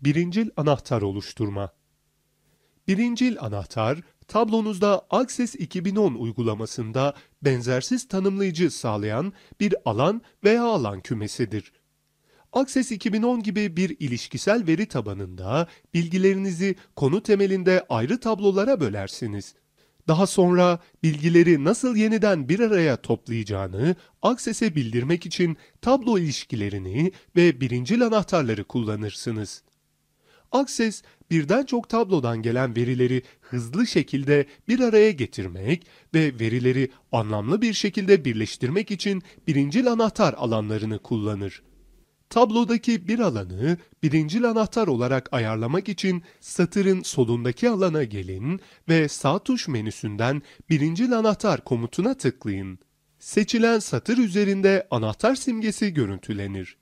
Birincil anahtar oluşturma. Birincil anahtar, tablonuzda Access 2010 uygulamasında benzersiz tanımlayıcı sağlayan bir alan veya alan kümesidir. Access 2010 gibi bir ilişkisel veri tabanında bilgilerinizi konu temelinde ayrı tablolara bölersiniz. Daha sonra bilgileri nasıl yeniden bir araya toplayacağını Access'e bildirmek için tablo ilişkilerini ve birincil anahtarları kullanırsınız. Access birden çok tablodan gelen verileri hızlı şekilde bir araya getirmek ve verileri anlamlı bir şekilde birleştirmek için birincil anahtar alanlarını kullanır. Tablodaki bir alanı birincil anahtar olarak ayarlamak için satırın solundaki alana gelin ve sağ tuş menüsünden birincil anahtar komutuna tıklayın. Seçilen satır üzerinde anahtar simgesi görüntülenir.